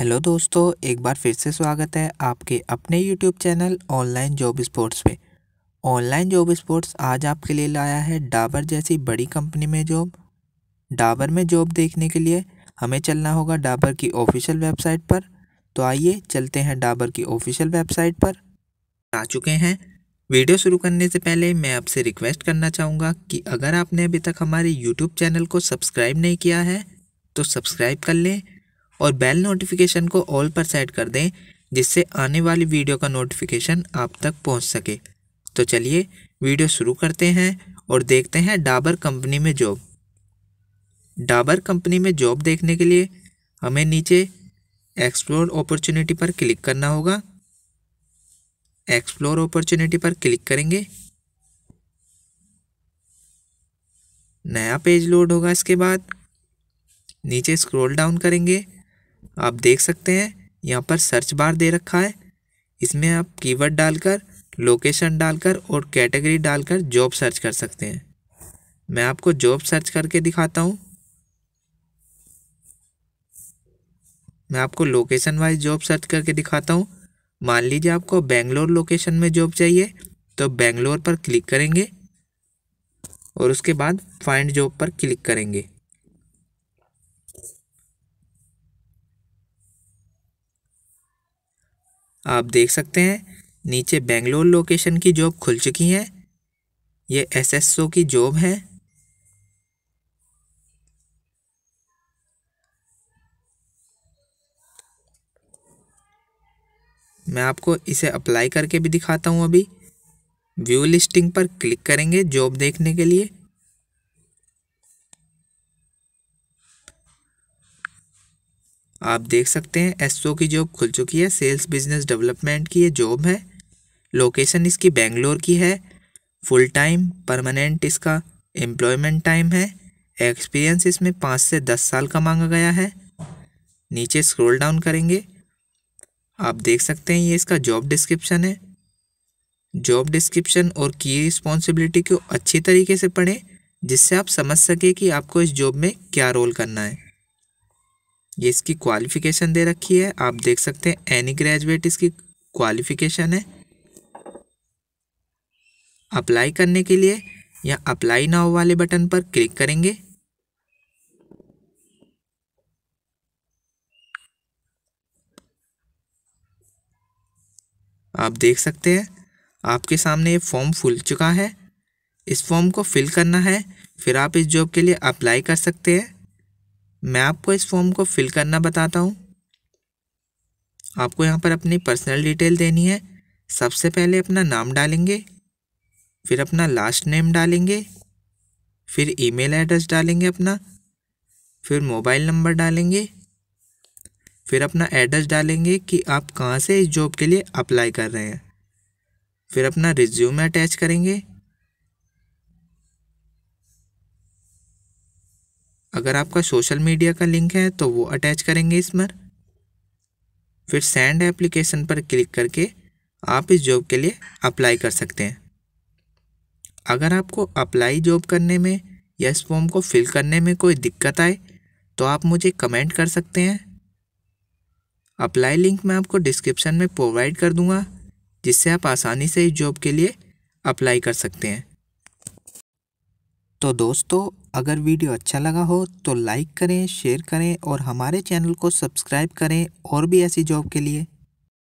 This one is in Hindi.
हेलो दोस्तों एक बार फिर से स्वागत है आपके अपने YouTube channel online job sports पे ऑनलाइन जॉब स्पोर्ट्स आज आपके लिए लाया है डाबर जैसी बड़ी कंपनी में जॉब डाबर में जॉब देखने के लिए हमें चलना होगा डाबर की ऑफिशियल वेबसाइट पर तो आइए चलते हैं डाबर की ऑफिशियल वेबसाइट पर आ चुके हैं वीडियो शुरू करने से पहले मैं आपसे रिक्वेस्ट करना चाहूँगा कि अगर आपने अभी तक हमारे यूट्यूब चैनल को सब्सक्राइब नहीं किया है तो सब्सक्राइब कर लें और बेल नोटिफिकेशन को ऑल पर सेट कर दें जिससे आने वाली वीडियो का नोटिफिकेशन आप तक पहुंच सके तो चलिए वीडियो शुरू करते हैं और देखते हैं डाबर कंपनी में जॉब डाबर कंपनी में जॉब देखने के लिए हमें नीचे एक्सप्लोर अपॉर्चुनिटी पर क्लिक करना होगा एक्सप्लोर अपॉर्चुनिटी पर क्लिक करेंगे नया पेज लोड होगा इसके बाद नीचे स्क्रॉल डाउन करेंगे आप देख सकते हैं यहाँ पर सर्च बार दे रखा है इसमें आप कीवर्ड डालकर लोकेशन डालकर और कैटेगरी डालकर जॉब सर्च कर सकते हैं मैं आपको जॉब सर्च करके दिखाता हूँ मैं आपको लोकेशन वाइज जॉब सर्च करके दिखाता हूँ मान लीजिए आपको बेंगलोर लोकेशन में जॉब चाहिए तो बेंगलोर पर क्लिक करेंगे और उसके बाद फाइंड जॉब पर क्लिक करेंगे आप देख सकते हैं नीचे बेंगलोर लोकेशन की जॉब खुल चुकी है ये एसएसओ की जॉब है मैं आपको इसे अप्लाई करके भी दिखाता हूँ अभी व्यू लिस्टिंग पर क्लिक करेंगे जॉब देखने के लिए आप देख सकते हैं एसओ की जॉब खुल चुकी है सेल्स बिजनेस डेवलपमेंट की ये जॉब है लोकेशन इसकी बेंगलोर की है फुल टाइम परमानेंट इसका एम्प्लॉयमेंट टाइम है एक्सपीरियंस इसमें पाँच से दस साल का मांगा गया है नीचे स्क्रॉल डाउन करेंगे आप देख सकते हैं ये इसका जॉब डिस्क्रिप्शन है जॉब डिस्क्रिप्शन और की रिस्पॉन्सिबिलिटी को अच्छी तरीके से पढ़ें जिससे आप समझ सकें कि आपको इस जॉब में क्या रोल करना है ये इसकी क्वालिफिकेशन दे रखी है आप देख सकते हैं एनी ग्रेजुएट इसकी क्वालिफिकेशन है अप्लाई करने के लिए या अप्लाई नाउ वाले बटन पर क्लिक करेंगे आप देख सकते हैं आपके सामने ये फॉर्म फुल चुका है इस फॉर्म को फिल करना है फिर आप इस जॉब के लिए अप्लाई कर सकते हैं मैं आपको इस फॉर्म को फिल करना बताता हूँ आपको यहाँ पर अपनी पर्सनल डिटेल देनी है सबसे पहले अपना नाम डालेंगे फिर अपना लास्ट नेम डालेंगे फिर ईमेल एड्रेस डालेंगे अपना फिर मोबाइल नंबर डालेंगे फिर अपना एड्रेस डालेंगे कि आप कहाँ से इस जॉब के लिए अप्लाई कर रहे हैं फिर अपना रिज्यूम अटैच करेंगे अगर आपका सोशल मीडिया का लिंक है तो वो अटैच करेंगे इस पर फिर सेंड एप्लीकेशन पर क्लिक करके आप इस जॉब के लिए अप्लाई कर सकते हैं अगर आपको अप्लाई जॉब करने में या इस फॉर्म को फिल करने में कोई दिक्कत आए तो आप मुझे कमेंट कर सकते हैं अप्लाई लिंक मैं आपको डिस्क्रिप्शन में प्रोवाइड कर दूंगा जिससे आप आसानी से इस जॉब के लिए अप्लाई कर सकते हैं तो दोस्तों अगर वीडियो अच्छा लगा हो तो लाइक करें शेयर करें और हमारे चैनल को सब्सक्राइब करें और भी ऐसी जॉब के लिए